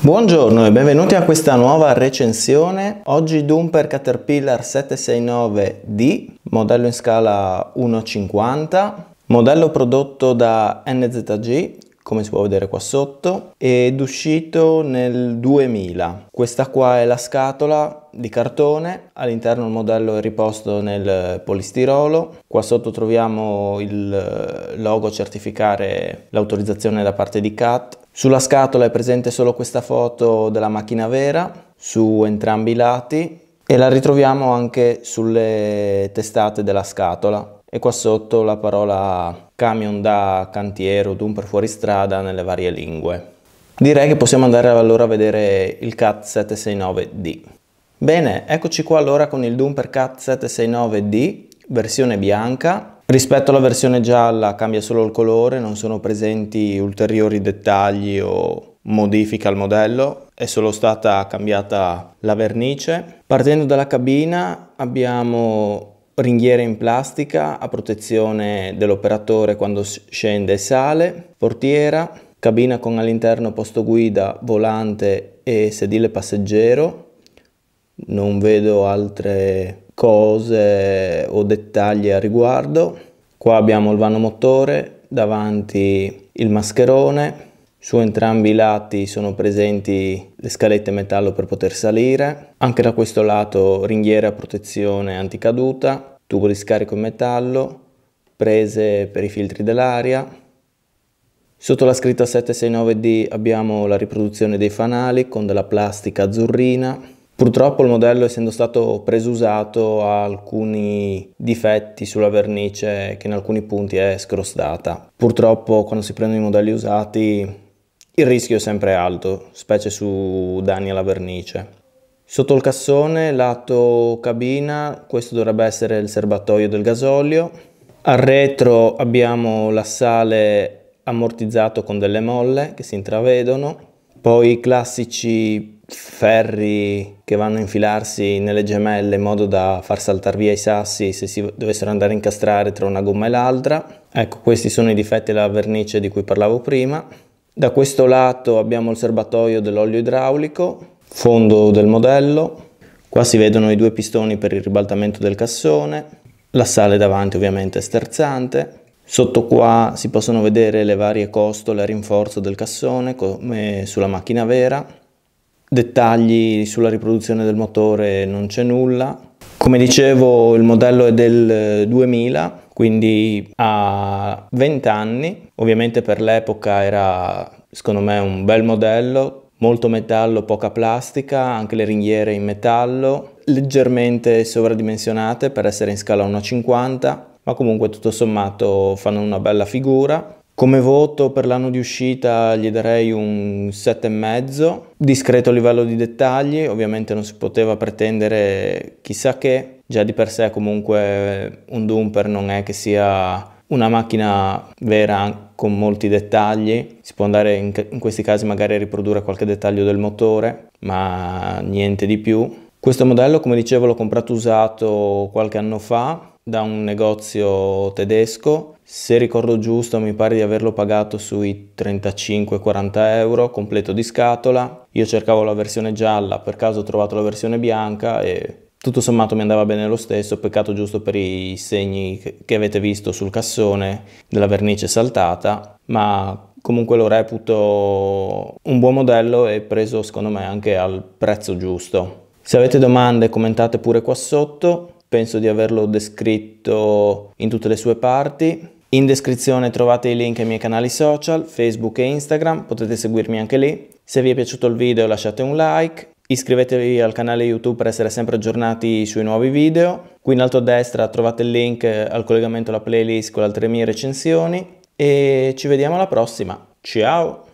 Buongiorno e benvenuti a questa nuova recensione. Oggi Dumper Caterpillar 769D, modello in scala 1.50, modello prodotto da NZG, come si può vedere qua sotto, ed uscito nel 2000. Questa qua è la scatola di cartone, all'interno il modello è riposto nel polistirolo, qua sotto troviamo il logo certificare l'autorizzazione da parte di CAT, sulla scatola è presente solo questa foto della macchina vera su entrambi i lati e la ritroviamo anche sulle testate della scatola e qua sotto la parola camion da cantiero, dumper fuoristrada nelle varie lingue. Direi che possiamo andare allora a vedere il CAT 769D. Bene, eccoci qua allora con il dumper CAT 769D versione bianca Rispetto alla versione gialla cambia solo il colore, non sono presenti ulteriori dettagli o modifiche al modello, è solo stata cambiata la vernice. Partendo dalla cabina abbiamo ringhiere in plastica a protezione dell'operatore quando scende e sale, portiera, cabina con all'interno posto guida, volante e sedile passeggero. Non vedo altre cose o dettagli a riguardo. Qua abbiamo il vano motore, davanti il mascherone, su entrambi i lati sono presenti le scalette metallo per poter salire, anche da questo lato ringhiera protezione anticaduta, tubo di scarico in metallo, prese per i filtri dell'aria. Sotto la scritta 769D abbiamo la riproduzione dei fanali con della plastica azzurrina, Purtroppo il modello essendo stato presusato ha alcuni difetti sulla vernice che in alcuni punti è scrostata. Purtroppo quando si prendono i modelli usati il rischio è sempre alto, specie su danni alla vernice. Sotto il cassone, lato cabina, questo dovrebbe essere il serbatoio del gasolio. Al retro abbiamo l'assale ammortizzato con delle molle che si intravedono. Poi i classici ferri che vanno a infilarsi nelle gemelle in modo da far saltare via i sassi se si dovessero andare a incastrare tra una gomma e l'altra. Ecco, questi sono i difetti della vernice di cui parlavo prima. Da questo lato abbiamo il serbatoio dell'olio idraulico, fondo del modello. Qua si vedono i due pistoni per il ribaltamento del cassone, la sale davanti ovviamente è sterzante, Sotto qua si possono vedere le varie costole a rinforzo del cassone come sulla macchina vera dettagli sulla riproduzione del motore non c'è nulla. Come dicevo il modello è del 2000, eh, quindi ha 20 anni, ovviamente per l'epoca era secondo me un bel modello, molto metallo, poca plastica, anche le ringhiere in metallo, leggermente sovradimensionate per essere in scala 1,50, ma comunque tutto sommato fanno una bella figura. Come voto per l'anno di uscita gli darei un 7,5, discreto livello di dettagli, ovviamente non si poteva pretendere chissà che, già di per sé comunque un Dumper non è che sia una macchina vera con molti dettagli, si può andare in, in, questi casi magari a riprodurre qualche dettaglio del motore, ma niente di più. Questo modello, come dicevo, l'ho comprato usato qualche anno fa, da un negozio tedesco. Se ricordo giusto mi pare di averlo pagato sui 35-40 euro, completo di scatola. Io cercavo la versione gialla, per caso ho trovato la versione bianca e tutto sommato mi andava bene lo stesso, peccato giusto per i segni che avete visto sul cassone della vernice saltata, ma comunque lo reputo un buon modello e preso secondo me anche al prezzo giusto. Se avete domande commentate pure qua sotto penso di averlo descritto in tutte le sue parti. In descrizione trovate i link ai miei canali social, Facebook e Instagram, potete seguirmi anche lì. Se vi è piaciuto il video lasciate un like, iscrivetevi al canale YouTube per essere sempre aggiornati sui nuovi video. Qui in alto a destra trovate il link al collegamento alla playlist con le altre mie recensioni e ci vediamo alla prossima. Ciao!